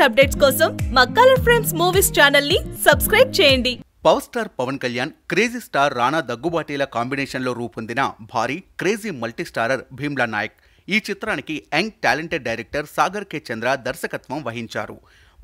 latest updates కోసం మా colour friends movies channel ని సబ్స్క్రైబ్ చేయండి power star Pawan Kalyan crazy star Rana దగ్గుబాటీల కాంబినేషన్లో రూపొందిన భారీ crazy multi starrer Bheemla Nayak ఈ చిత్రానికి young talented director Sagar K Chandra దర్శకత్వం వహించారు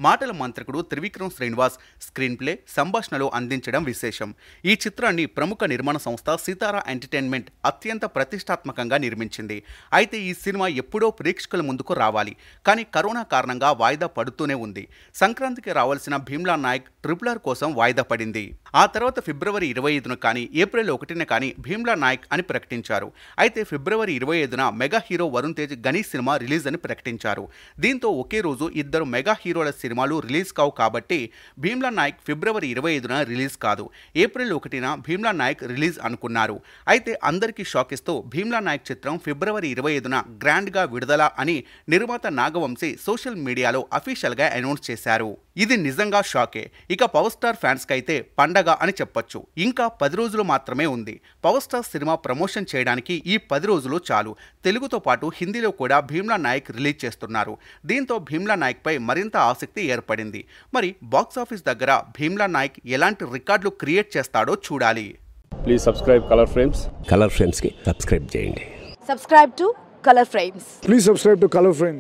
మాటల మంత్రకుడు త్రివిక్రమ్ శ్రీనివాస్ స్క్రీన్ ప్లే సంభాషణలు అందించడం విశేషం ఈ చిత్రాన్ని ప్రముఖ నిర్మాణ సంస్థ సితారా ఎంటర్టైన్మెంట్ అత్యంత ప్రతిష్టాత్మకంగా నిర్మించింది అయితే ఈ సినిమా ఎప్పుడో ప్రేక్షకుల ముందుకు రావాలి కానీ కరోనా కారణంగా వాయిదా పడుతూనే ఉంది సంక్రాంతికి రావాల్సిన భీమ్లా నాయక్ ట్రిపులర్ కోసం వాయిదా పడింది ఆ తర్వాత ఫిబ్రవరి ఇరవై ఐదున కానీ ఏప్రిల్ ఒకటిన కానీ భీమ్లా నాయక్ అని ప్రకటించారు అయితే ఫిబ్రవరి ఇరవై ఐదున mega hero Varun Tej Ganesh cinema release అని ప్రకటించారు దీంతో ఒకే రోజు ఇద్దరు మెగా హీరోల సినిమాలు రిలీజ్ కావు కాబట్టి భీమ్లా నాయక్ ఫిబ్రవరి ఇరవై ఐదున రిలీజ్ కాదు ఏప్రిల్ ఒకటిన భీమ్లా నాయక్ రిలీజ్ అనుకున్నారు అయితే అందరికీ షాక్ ఇస్తూ భీమ్లా నాయక్ చిత్రం ఫిబ్రవరి ఇరవై ఐదున గ్రాండ్గా విడుదల అని నిర్మాత నాగవంశీ సోషల్ మీడియాలో అఫీషియల్గా అనౌన్స్ చేశారు ఇది నిజంగా షాకే ఇక పవర్ స్టార్ ఫ్యాన్స్కి అయితే పండగ పండగ అని చెప్పొచ్చు ఇంకా పది రోజులు మాత్రమే ఉంది పవర్ స్టార్ సినిమా ప్రమోషన్ చేయడానికి ఈ పది రోజులు చాలు తెలుగుతో పాటు హిందీలో కూడా భీమ్లా నాయక్ రిలీజ్ చేస్తున్నారు దీంతో భీమ్లా నాయక్ పై మరింత ఆసక్తి ఏర్పడింది మరి బాక్స్ ఆఫీస్ దగ్గర భీమ్లా నాయక్ ఎలాంటి రికార్డులు క్రియేట్ చేస్తాడో చూడాలి please subscribe colour frames colour కి సబ్స్క్రైబ్ చేయండి subscribe to colour frames please subscribe to colour frames